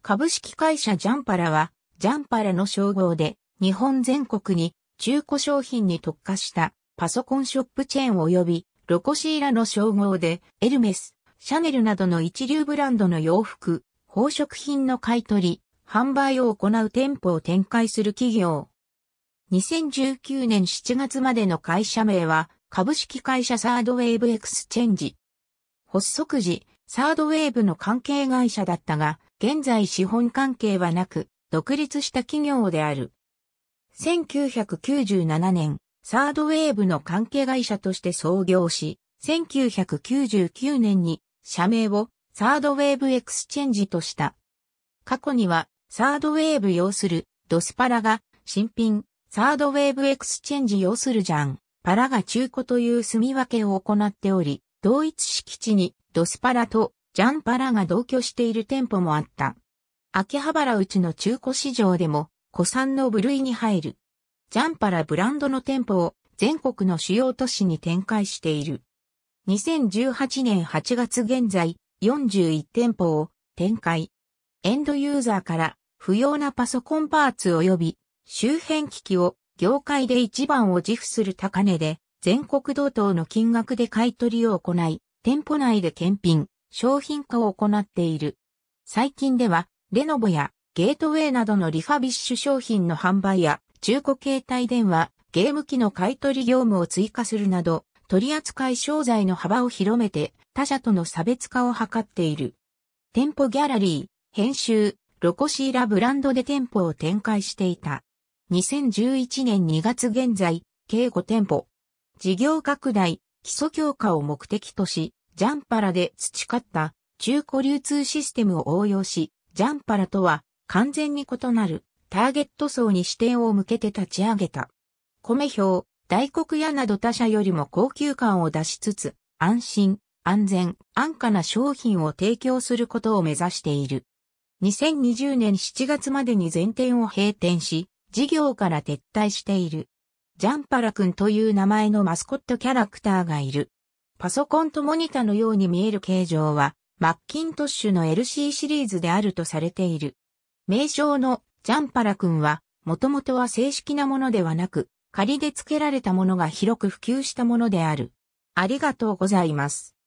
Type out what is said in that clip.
株式会社ジャンパラは、ジャンパラの称号で、日本全国に中古商品に特化したパソコンショップチェーン及び、ロコシーラの称号で、エルメス、シャネルなどの一流ブランドの洋服、宝飾品の買取、販売を行う店舗を展開する企業。2019年7月までの会社名は、株式会社サードウェーブエクスチェンジ。発足時、サードウェーブの関係会社だったが、現在資本関係はなく、独立した企業である。1997年、サードウェーブの関係会社として創業し、1999年に社名をサードウェーブエクスチェンジとした。過去には、サードウェーブ要するドスパラが新品、サードウェーブエクスチェンジ要するジャン、パラが中古という住み分けを行っており、同一敷地にドスパラとジャンパラが同居している店舗もあった。秋葉原うちの中古市場でも、古参の部類に入る。ジャンパラブランドの店舗を全国の主要都市に展開している。2018年8月現在、41店舗を展開。エンドユーザーから不要なパソコンパーツ及び周辺機器を業界で一番を自負する高値で全国同等の金額で買い取りを行い、店舗内で検品、商品化を行っている。最近では、レノボやゲートウェイなどのリファビッシュ商品の販売や、中古携帯電話、ゲーム機の買取業務を追加するなど、取扱い商材の幅を広めて、他社との差別化を図っている。店舗ギャラリー、編集、ロコシーラブランドで店舗を展開していた。2011年2月現在、計5店舗。事業拡大、基礎強化を目的とし、ジャンパラで培った中古流通システムを応用し、ジャンパラとは完全に異なるターゲット層に視点を向けて立ち上げた。米表、大黒屋など他社よりも高級感を出しつつ、安心、安全、安価な商品を提供することを目指している。2020年7月までに全店を閉店し、事業から撤退している。ジャンパラ君という名前のマスコットキャラクターがいる。パソコンとモニタのように見える形状は、マッキントッシュの LC シリーズであるとされている。名称のジャンパラ君は、もともとは正式なものではなく、仮で付けられたものが広く普及したものである。ありがとうございます。